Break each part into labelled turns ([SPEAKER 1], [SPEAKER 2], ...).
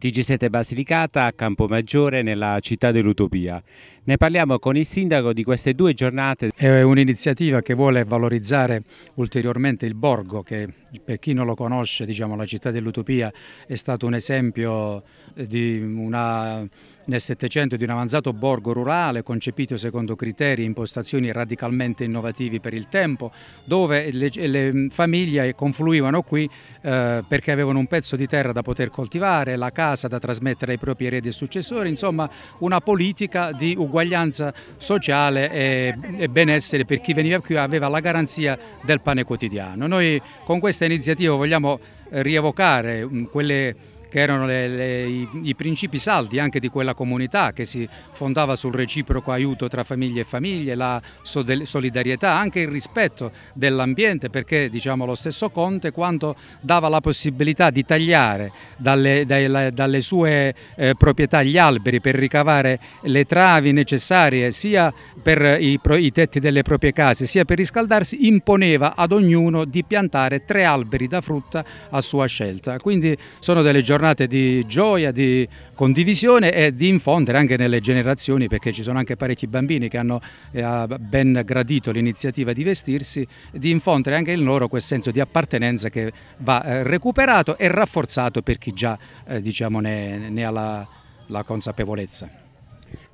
[SPEAKER 1] TG7 Basilicata a Campomaggiore nella città dell'Utopia. Ne parliamo con il
[SPEAKER 2] sindaco di queste due giornate. È un'iniziativa che vuole valorizzare ulteriormente il borgo che per chi non lo conosce diciamo, la città dell'Utopia è stato un esempio eh, di una nel Settecento di un avanzato borgo rurale concepito secondo criteri e impostazioni radicalmente innovativi per il tempo, dove le, le famiglie confluivano qui eh, perché avevano un pezzo di terra da poter coltivare, la casa da trasmettere ai propri eredi e successori, insomma una politica di uguaglianza sociale e, e benessere per chi veniva qui aveva la garanzia del pane quotidiano. Noi con questa iniziativa vogliamo rievocare mm, quelle che erano le, le, i, i, principi saldi anche di quella comunità che si fondava sul reciproco aiuto tra famiglie e famiglie, la solidarietà, anche il rispetto dell'ambiente perché diciamo, lo stesso Conte quando dava la possibilità di tagliare dalle, dalle, dalle sue eh, proprietà gli alberi per ricavare le travi necessarie sia per i, i tetti delle proprie case sia per riscaldarsi imponeva ad ognuno di piantare tre alberi da frutta a sua scelta. Quindi sono delle giornate giornate di gioia, di condivisione e di infondere anche nelle generazioni perché ci sono anche parecchi bambini che hanno eh, ben gradito l'iniziativa di vestirsi, di infondere anche in loro quel senso di appartenenza che va eh, recuperato e rafforzato per chi già eh, diciamo, ne, ne ha la, la consapevolezza.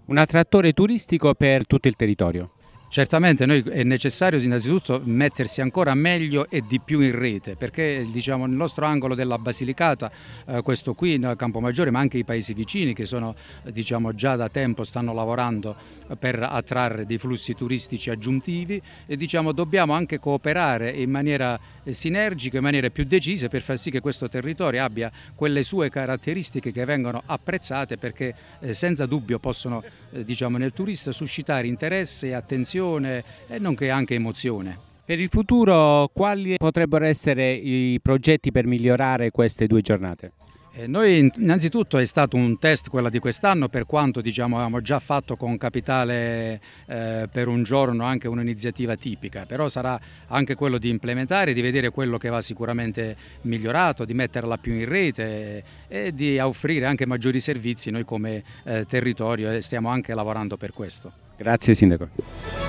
[SPEAKER 2] Un attrattore turistico per tutto il territorio? Certamente noi è necessario innanzitutto mettersi ancora meglio e di più in rete perché diciamo, nel nostro angolo della Basilicata, eh, questo qui in Campomaggiore ma anche i paesi vicini che sono diciamo, già da tempo stanno lavorando per attrarre dei flussi turistici aggiuntivi e diciamo, dobbiamo anche cooperare in maniera sinergico in maniera più decisa per far sì che questo territorio abbia quelle sue caratteristiche che vengono apprezzate perché eh, senza dubbio possono eh, diciamo, nel turista suscitare interesse, attenzione e nonché anche emozione. Per il futuro quali
[SPEAKER 1] potrebbero essere i progetti per migliorare queste due giornate?
[SPEAKER 2] Eh, noi innanzitutto è stato un test quella di quest'anno per quanto diciamo, avevamo già fatto con Capitale eh, per un giorno anche un'iniziativa tipica, però sarà anche quello di implementare, di vedere quello che va sicuramente migliorato, di metterla più in rete e, e di offrire anche maggiori servizi noi come eh, territorio e stiamo anche lavorando per questo.
[SPEAKER 1] Grazie Sindaco.